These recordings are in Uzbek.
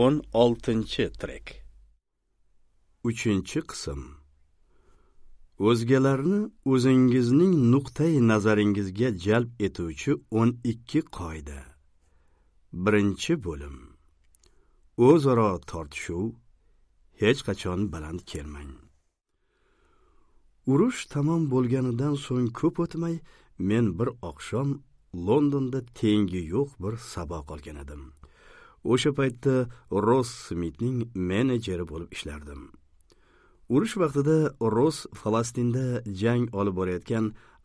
o'n oltinchi trek uchinchi qism o'zgalarni o'zingizning nuqtai nazaringizga jalb etuvchi o'n ikki qoida birinchi bo'lim o'zaro tortishuv hech qachon baland kelmang urush tamom bo'lganidan so'ng ko'p o'tmay men bir oqshom londonda tengi yo'q bir saboq olgan edim o'sha paytda ross smitning menejeri bo'lib ishlardim urush vaqtida ross falastinda jang olib borayotgan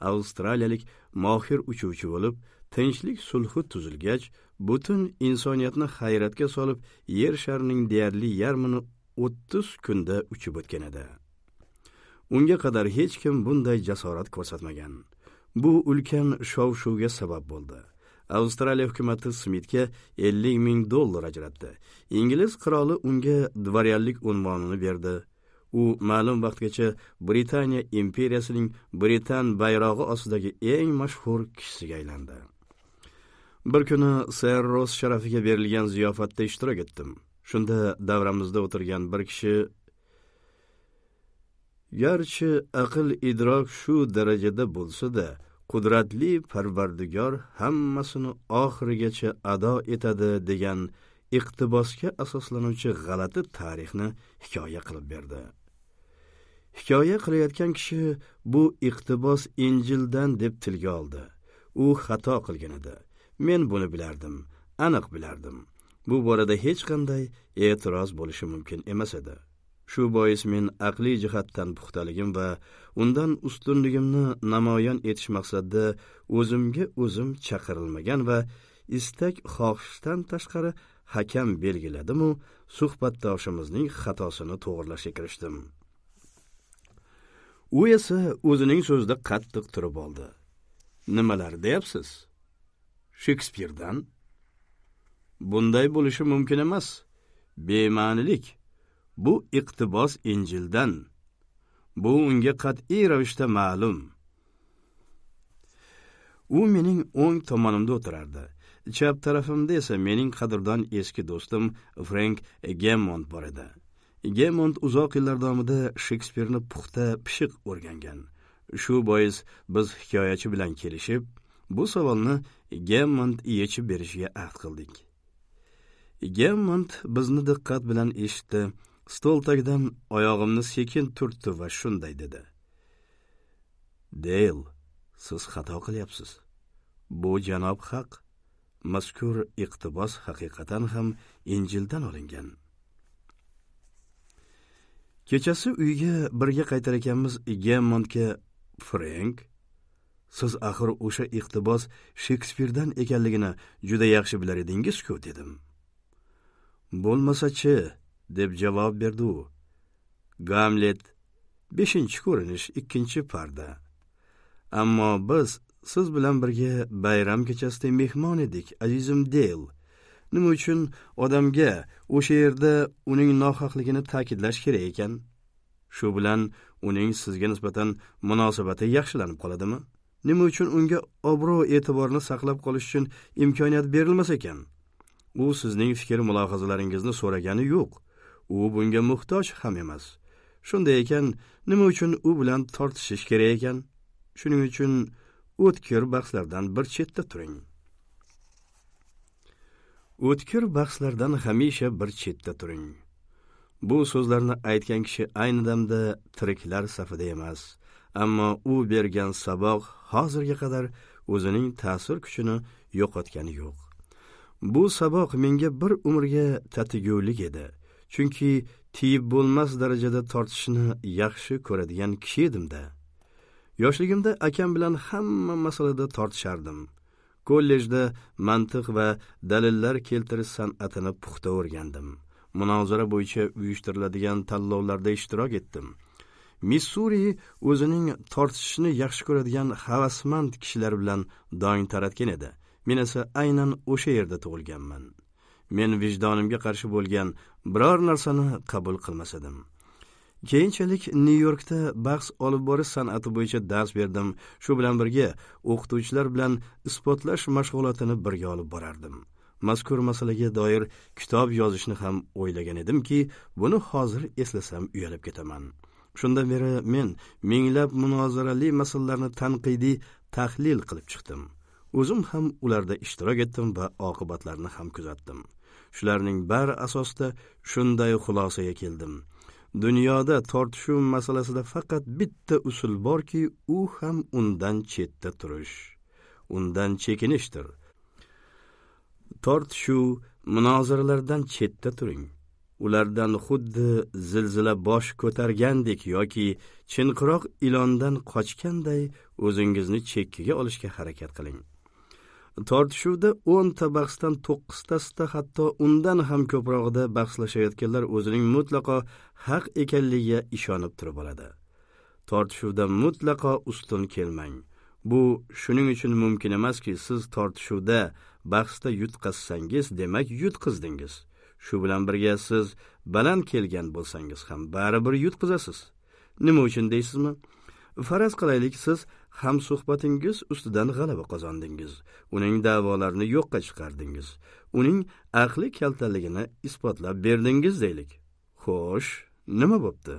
avstraliyalik mohir uchuvchi bo'lib tinchlik sulhi tuzilgach butun insoniyatni hayratga solib yer sharining deyarli yarmini o'ttiz kunda uchib o'tgan edi unga qadar hech kim bunday jasorat ko'rsatmagan bu ulkan shov shuvga sabab bo'ldi avstraliya hukumati smitga ellik ming dollar ajratdi ingliz qiroli unga dvoryanlik unvonini berdi u ma'lum vaqtgacha britaniya imperiyasining britan bayrog'i ostidagi eng mashhur kishisiga aylandi bir kuni ser ros sharafiga berilgan ziyofatda ishtirok etdim shunda davramizda o'tirgan bir kishi garchi aql idrok shu darajada bo'lsa da qudratli parvardigor hammasini oxirigacha ado etadi degan iqtibosga asoslanuvchi g'alati tarixni hikoya qilib berdi hikoya qilayotgan kishi bu iqtibos injildan deb tilga oldi u xato qilgan edi men buni bilardim aniq bilardim bu borada hech qanday e'tiroz bo'lishi mumkin emas edi shu bois men aqliy jihatdan puxtaligim va undan ustunligimni namoyon etish maqsadida o'zimga o'zim chaqirilmagan va istak xohishdan tashqari hakam belgiladimu suhbatdoshimizning xatosini to'g'irlashga kirishdim u esa o'zining so'zida qattiq turib oldi nimalar deyapsiz shekspirdan bunday bo'lishi mumkin emas bema'nilik bu iqtibos injildan bu unga qat'iy ravishda ma'lum u mening o'ng tomonimda o'tirardi chap tarafimda esa mening qadrdon eski do'stim frank gemmond bor edi gemmond uzoq yillar davomida shekspirni puxta pishiq o'rgangan shu bois biz hikoyachi bilan kelishib bu savolni gemmond yechib berishiga ahd qildik gemmond bizni diqqat bilan eshitdi stol tagidan oyog'imni sekin turtdi va shunday dedi deyl siz xato qilyapsiz bu janob haq mazkur iqtibos haqiqatan ham injildan olingan kechasi uyga birga qaytar ekanmiz gemmondga frenk siz axir o'sha iqtibos shekspirdan ekanligini juda yaxshi bilar edingiz-ku dedim bo'lmasachi deb javob berdi u gamlet beshinchi ko'rinish ikkinchi parda ammo biz siz bilan birga bayram kechasida mehmon edik azizim del nima uchun odamga o'sha yerda uning nohaqligini ta'kidlash kerak ekan shu bilan uning sizga nisbatan munosabati yaxshilanib qoladimi nima uchun unga obro' e'tiborni saqlab qolish uchun imkoniyat berilmas ekan u sizning fikr mulohazalaringizni so'ragani yo'q u bunga muhtoj ham emas shunday ekan nima uchun u bilan tortishish kerak ekan shuning uchun o'tkir bahslardan bir chetda turing o'tkir bahslardan hamisha bir chetda turing bu so'zlarni aytgan kishi ayni damda tiriklar safida emas ammo u bergan saboq hozirga qadar o'zining ta'sir kuchini yo'qotgani yo'q bu saboq menga bir umrga tatigulik edi chunki tiyib bo'lmas darajada tortishni yaxshi ko'radigan kishi edimda yoshligimda akam bilan hamma masalada tortishardim kollejda mantiq va dalillar keltirish san'atini puxta o'rgandim munozara bo'yicha uyushtiriladigan tanlovlarda ishtirok etdim missuri o'zining tortishishni yaxshi ko'radigan havasmand kishilar bilan dong taratgan edi men esa aynan o'sha yerda tug'ilganman men vijdonimga qarshi bo'lgan biror narsani qabul qilmas edim keyinchalik nyu yorkda bahs olib borish san'ati bo'yicha dars berdim shu bilan birga o'qituvchilar bilan isbotlash mashg'ulotini birga olib borardim mazkur masalaga doir kitob yozishni ham o'ylagan edimki buni hozir eslasam uyalib ketaman shundan beri men minglab munozarali masalalarni tanqidiy tahlil qilib chiqdim o'zim ham ularda ishtirok etdim va oqibatlarini ham kuzatdim shularning bari asosida shunday xulosaga keldim dunyoda tortishuv masalasida faqat bitta usul borki u ham undan chetda turish undan chekinishdir tortishuv munozaralardan chetda turing ulardan xuddi zilzila bosh ko'targandek yoki chinqiroq ilondan qochganday o'zingizni chekkaga olishga harakat qiling tortishuvda o'nta bahsdan to'qqiztasida hatto undan ham ko'prog'ida bahslashayotganlar o'zining mutlaqo haq ekanligiga ishonib turib oladi tortishuvda mutlaqo ustun kelmang bu shuning uchun mumkin emaski siz tortishuvda bahsda yutqazsangiz demak yutqizdingiz shu bilan birga siz baland kelgan bo'lsangiz ham baribir yutqizasiz nima uchun deysizmi faraz qilaylik siz ham suhbatingiz ustidan g'alaba qozondingiz uning da'volarini yo'qqa chiqardingiz uning aqli kaltaligini isbotlab berdingiz deylik xo'sh nima bo'pti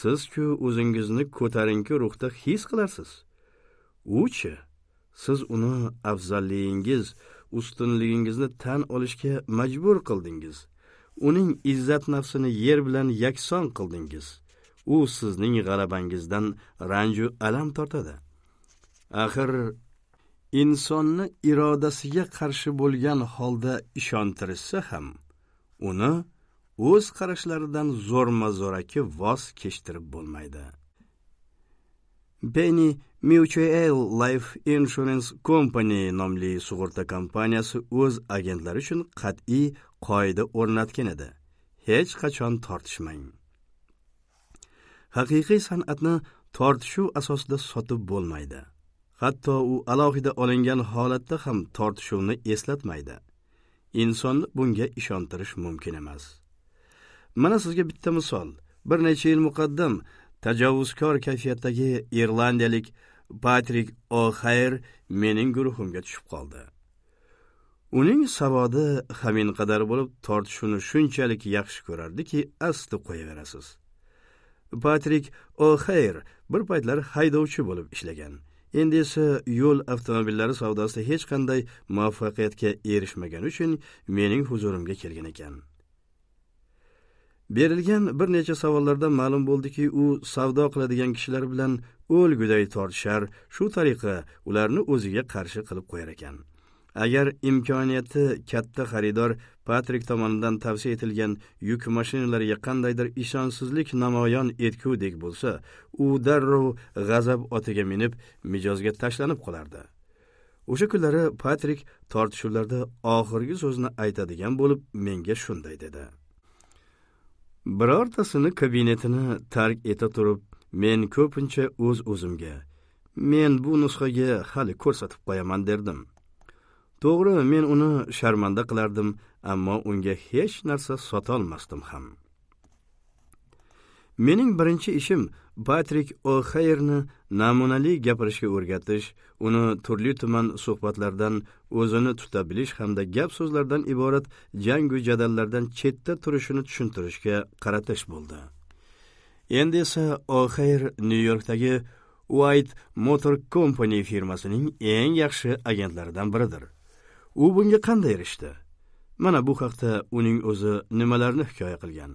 sizku o'zingizni ko'tarinki ruhda his qilarsiz uchi siz uni afzalligingiz ustunligingizni tan olishga majbur qildingiz uning izzat nafsini yer bilan yakson qildingiz u sizning g'alabangizdan ranju alam tortadi axir insonni irodasiga qarshi bo'lgan holda ishontirishsa ham uni o'z qarashlaridan zo'rma zo'raki voz kechtirib bo'lmaydi Penny Mutual Life Insurance Company nomli sug'urta kompaniyasi o'z agentlari uchun qat'iy qoida o'rnatgan edi hech qachon tortishmang haqiqiy san'atni tortishuv asosida sotib bo'lmaydi hatto u alohida olingan holatda ham tortishuvni eslatmaydi insonni bunga ishontirish mumkin emas mana sizga bitta misol bir necha yil muqaddam tajovuzkor kayfiyatdagi irlandiyalik patrik o'xayr mening guruhimga tushib qoldi uning savodi haminqadar bo'lib tortishuvni shunchalik yaxshi ko'rardiki asti qo'yaverasiz patrik o'xayr bir paytlar haydovchi bo'lib ishlagan endi esa yo'l avtomobillari savdosida hech qanday muvaffaqiyatga erishmagani uchun mening huzurimga kelgan ekan berilgan bir necha savollardan ma'lum bo'ldiki u savdo qiladigan kishilar bilan o'lguday tortishar shu tariqa ularni o'ziga qarshi qilib qo'yar ekan agar imkoniyati katta xaridor patrik tomonidan tavsiya etilgan yuk mashinalariga qandaydir ishonchsizlik namoyon etgudek bo'lsa u darrov g'azab otiga minib mijozga tashlanib qolardi o'sha kunlari patrik tortishuvlarda oxirgi so'zni aytadigan bo'lib menga shunday dedi birortasini kabinetini tark eta turib men ko'pincha o'z o'z o'zimga men bu nusxaga hali ko'rsatib qo'yaman derdim to'g'ri men uni sharmanda qilardim ammo unga hech narsa sotolmasdim ham mening birinchi ishim patrik o'xayerni namunali gapirishga o'rgatish uni turli tuman suhbatlardan o'zini tuta bilish hamda gap so'zlardan iborat jangu jadallardan chetda turishini tushuntirishga qaratish bo'ldi endi esa o'xayr nyu yorkdagi White Motor Company firmasining eng yaxshi agentlaridan biridir u bunga qanday erishdi mana bu haqda uning o'zi nimalarni hikoya qilgan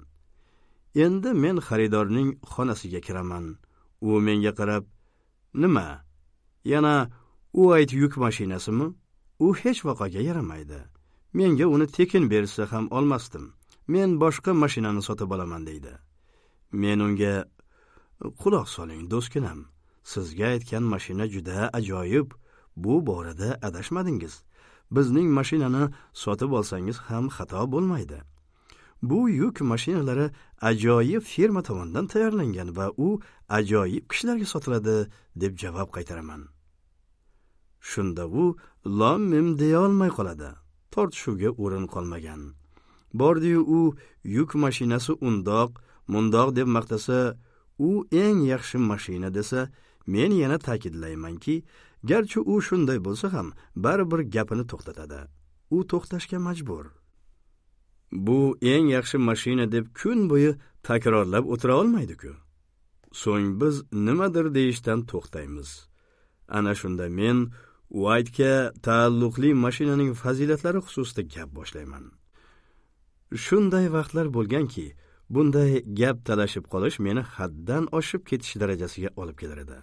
endi men xaridorning xonasiga kiraman u menga qarab nima yana u ayt yuk mashinasimi u hech vaqoga yaramaydi menga uni tekin berishsa ham olmasdim men boshqa mashinani sotib olaman deydi men unga quloq soling do'stginam sizga aytgan mashina juda ajoyib bu borada adashmadingiz bizning mashinani sotib olsangiz ham xato bo'lmaydi bu yuk mashinalari ajoyib firma tomonidan tayyorlangan va u ajoyib kishilarga sotiladi deb javob qaytaraman shunda u lom mim deyolmay qoladi tortishuvga o'rin qolmagan bordiyu u yuk mashinasi undoq mundoq deb maqtasa u eng yaxshi mashina desa men yana ta'kidlaymanki garchi u shunday bo'lsa ham baribir gapini to'xtatadi u to'xtashga majbur bu eng yaxshi mashina deb kun bo'yi takrorlab o'tira olmaydi-ku. so'ng biz nimadir deyishdan to'xtaymiz ana shunda men uaytga taalluqli mashinaning fazilatlari xususida gap boshlayman shunday vaqtlar bo'lganki bunday gap talashib qolish meni haddan oshib ketish darajasiga olib kelar edi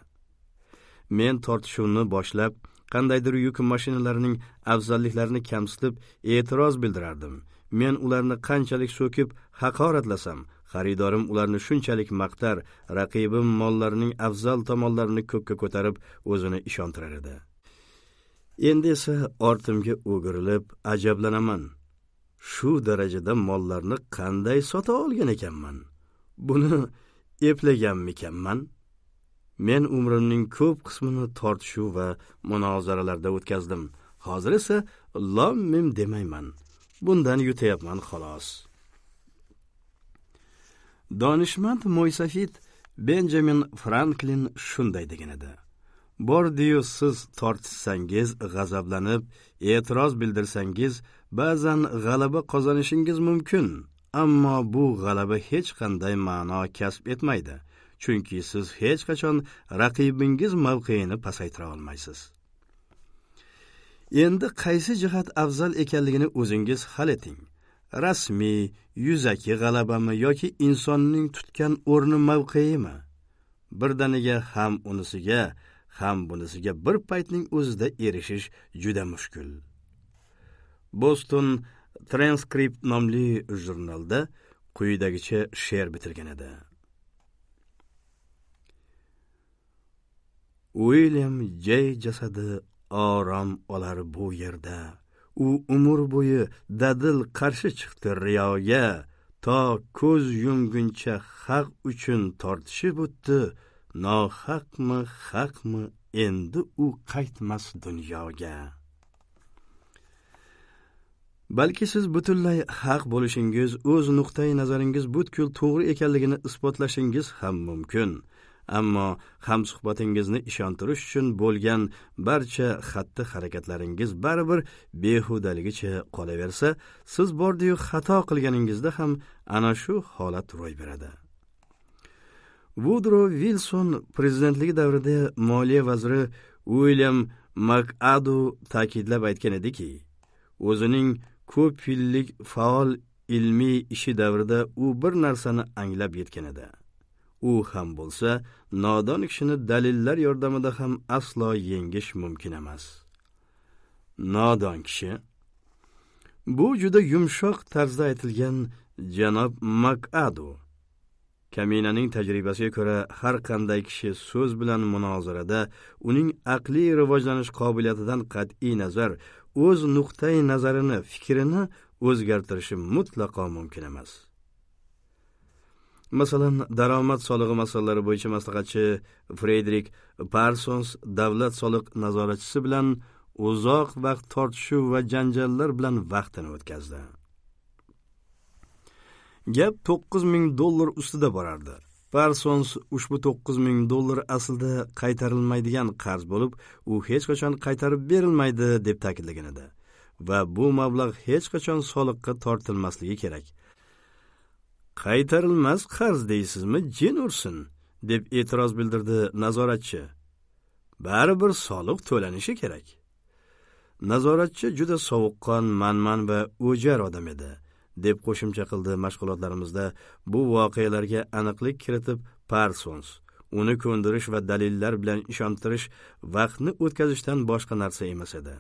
men tortishuvni boshlab qandaydir yuk mashinalarining afzalliklarini kamsitib e'tiroz bildirardim men ularni qanchalik so'kib haqoratlasam xaridorim ularni shunchalik maqtar raqibim mollarning afzal tomonlarini ko'kka ko'tarib o'zini ishontirar edi endi esa ortimga o'girilib ajablanaman shu darajada mollarni qanday sota olgan ekanman buni eplaganmikanman men umrimning ko'p qismini tortishuv va munozaralarda o'tkazdim hozir esa lom mim demayman bundan yutayapman xolos donishmand mo'ysafid benjamin franklin shunday degan edi bordiyu siz tortishsangiz g'azablanib e'tiroz bildirsangiz ba'zan g'alaba qozonishingiz mumkin ammo bu g'alaba hech qanday ma'no kasb etmaydi chunki siz hech qachon raqibingiz mavqeini pasaytira olmaysiz endi qaysi jihat afzal ekanligini o'zingiz hal eting rasmiy yuzaki g'alabami yoki insonning tutgan o'rni mavqeimi birdaniga ham unisiga ham bunisiga bir paytning o'zida erishish juda mushkul boston transkript nomli jurnalda quyidagicha she'r bitirgan edi uilyam jey jasadi orom olar bu yerda u umr bo'yi dadil qarshi chiqdi riyoga to ko'z yumguncha haq uchun tortishib o'tdi nohaqmi haqmi endi u qaytmas dunyoga balki siz butunlay haq bo'lishingiz o'z nuqtai nazaringiz butkul to'g'ri ekanligini isbotlashingiz ham mumkin ammo hamsuhbatingizni ishontirish uchun bo'lgan barcha xatti harakatlaringiz baribir behudaligicha qolaversa siz bordiyu xato qilganingizda ham ana shu holat ro'y beradi vudro vilson prezidentligi davrida moliya vaziri uilyam makadu ta'kidlab aytgan ediki o'zining ko'p yillik faol ilmiy ishi davrida u bir narsani anglab yetgan edi u ham bo'lsa nodon kishini dalillar yordamida ham aslo yengish mumkin emas nodon kishi bu juda yumshoq tarzda aytilgan janob makadu kaminaning tajribasiga ko'ra har qanday kishi so'z bilan munozarada uning aqliy rivojlanish qobiliyatidan qat'iy nazar o'z nuqtai nazarini fikrini o'zgartirishi mutlaqo mumkin emas masalan daromad solig'i masalalari bo'yicha maslahatchi frederik parsons davlat soliq nazoratchisi bilan uzoq vaqt tortishuv va janjallar bilan vaqtini o'tkazdi gap to'qqiz ming dollar ustida borardi parsons ushbu to'qqiz ming dollar aslida qaytarilmaydigan qarz bo'lib u hech qachon qaytarib berilmaydi deb ta'kidlagan edi va bu mablag' hech qachon soliqqa tortilmasligi kerak qaytarilmas qarz deysizmi jin ursin deb e'tiroz bildirdi nazoratchi baribir soliq to'lanishi kerak nazoratchi juda sovuqqon manman va o'jar odam edi deb qo'shimcha qildi mashg'ulotlarimizda bu voqealarga aniqlik kiritib parsons uni ko'ndirish va dalillar bilan ishontirish vaqtni o'tkazishdan boshqa narsa emas edi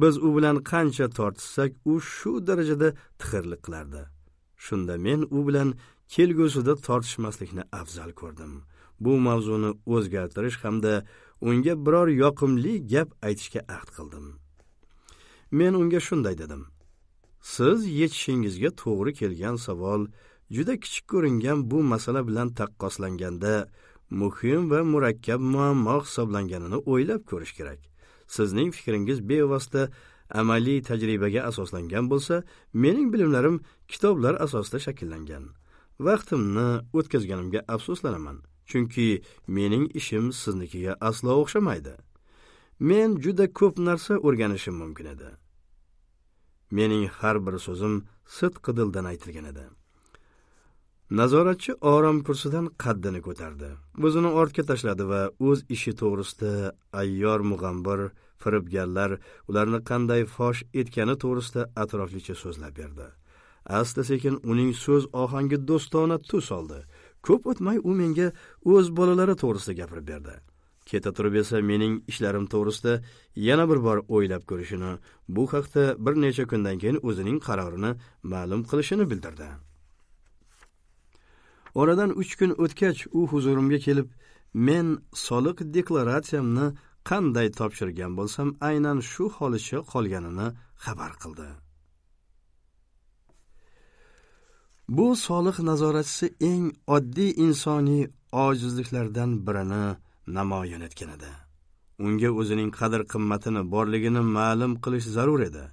biz u bilan qancha tortishsak u shu darajada tixirlik qilardi shunda men u bilan kelgusida tortishmaslikni afzal ko'rdim bu mavzuni o'zgartirish hamda unga biror yoqimli gap aytishga ahd qildim men unga shunday dedim siz yechishingizga to'g'ri kelgan savol juda kichik ko'ringan bu masala bilan taqqoslanganda muhim va murakkab muammo hisoblanganini o'ylab ko'rish kerak sizning fikringiz bevosita amaliy tajribaga asoslangan bo'lsa mening bilimlarim kitoblar asosida shakllangan vaqtimni o'tkazganimga afsuslanaman chunki mening ishim siznikiga aslo o'xshamaydi men juda ko'p narsa o'rganishim mumkin edi mening har bir so'zim sidq dildan aytilgan edi nazoratchi orom kursidan qaddini ko'tardi o'zini ortga tashladi va o'z ishi to'g'risida ayyor mug'ambir firibgarlar ularni qanday fosh etgani to'g'risida atroflicha so'zlab berdi asta sekin uning so'z ohangi do'stona tus oldi ko'p o'tmay u menga o'z bolalari to'g'risida gapirib berdi keta turib esa mening ishlarim to'g'risida yana bir bor o'ylab ko'rishini bu haqda bir necha kundan keyin o'zining qarorini ma'lum qilishini bildirdi oradan uch kun o'tgach u huzurimga kelib men soliq deklaratsiyamni qanday topshirgan bo'lsam aynan shu holicha qolganini xabar qildi bu soliq nazoratchisi eng oddiy insoniy ojizliklardan birini namoyon etgan edi unga o'zining qadr qimmatini borligini ma'lum qilish zarur edi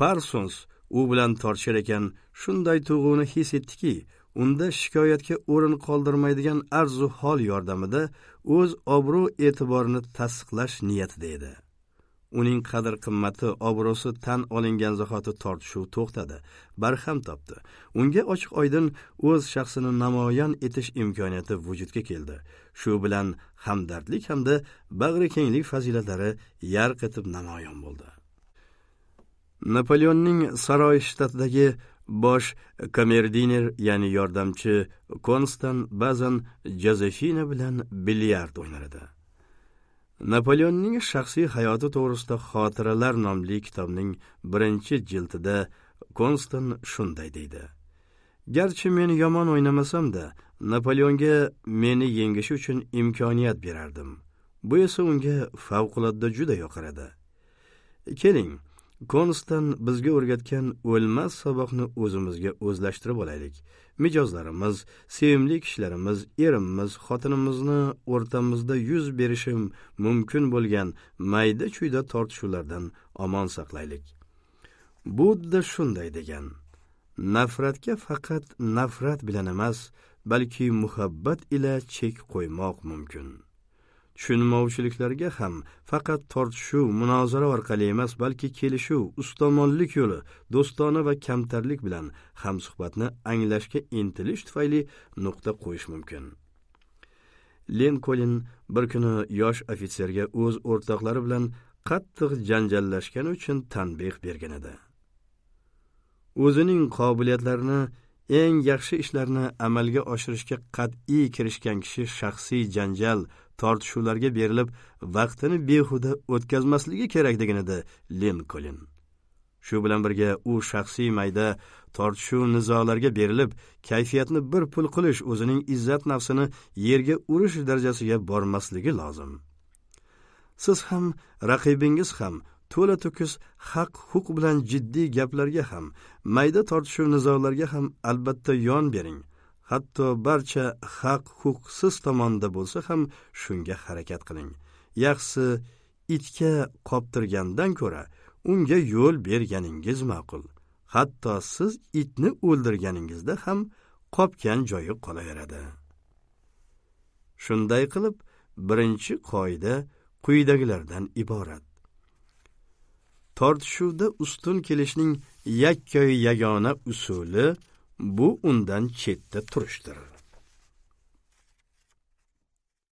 parsons u bilan tortishar ekan shunday tuyg'uni his etdiki unda shikoyatga o'rin qoldirmaydigan arzu hol yordamida o'z obro' e'tiborini tasdiqlash niyatida edi uning qadr qimmati obro'si tan olingan zahoti tortishuv to'xtadi barham topdi unga ochiq oydin o'z shaxsini namoyon etish imkoniyati vujudga keldi shu bilan hamdardlik hamda bag'ri kenglik fazilatlari yarq etib namoyon bo'ldi napoleonning saroy shtatidagi bosh komerdiner ya'ni yordamchi konstan ba'zan jozefina bilan bilyard o'ynar edi napoleonning shaxsiy hayoti to'g'risida xotiralar nomli kitobning birinchi jildida konstan shunday deydi garchi men yomon o'ynamasamda napoleonga meni yengishi uchun imkoniyat berardim bu esa unga favqulodda juda yoqar edi keling konstan bizga o'rgatgan o'lmas saboqni o'zimizga o'zlashtirib olaylik mijozlarimiz sevimli kishilarimiz erimiz xotinimizni o'rtamizda yuz berishi mumkin bo'lgan mayda chuyda tortishuvlardan omon saqlaylik budda shunday degan nafratga faqat nafrat bilan emas balki muhabbat ila chek qo'ymoq mumkin tushunmovchiliklarga ham faqat tortishuv munozara orqali emas balki kelishuv ustomonlik yo'li do'stona va kamtarlik bilan hamsuhbatni anglashga intilish tufayli nuqta qo'yish mumkin lenkolin bir kuni yosh ofitserga o'z o'rtoqlari bilan qattiq janjallashgani uchun tanbeh bergan edi o'zining qobiliyatlarini eng yaxshi ishlarni amalga oshirishga qat'iy kirishgan kishi shaxsiy janjal tortishuvlarga berilib vaqtini behuda o'tkazmasligi kerakligini linkolin shu bilan birga u shaxsiy mayda tortishuv nizolarga berilib kayfiyatni bir pul qilish o'zining izzat nafsini yerga urish darajasiga bormasligi lozim siz ham raqibingiz ham to'la to'kis haq huquq bilan jiddiy gaplarga ham mayda tortishuv nizolarga ham albatta yon bering hatto barcha haq huquqsiz tomonda bo'lsa ham shunga harakat qiling yaxshisi itga qoptirgandan ko'ra unga yo'l berganingiz ma'qul hatto siz itni o'ldirganingizda ham qopgan joyi qolaveradi shunday qilib birinchi qoida quyidagilardan iborat tortishuvda ustun kelishning yakkayu yagona usuli bu undan chetda turishdir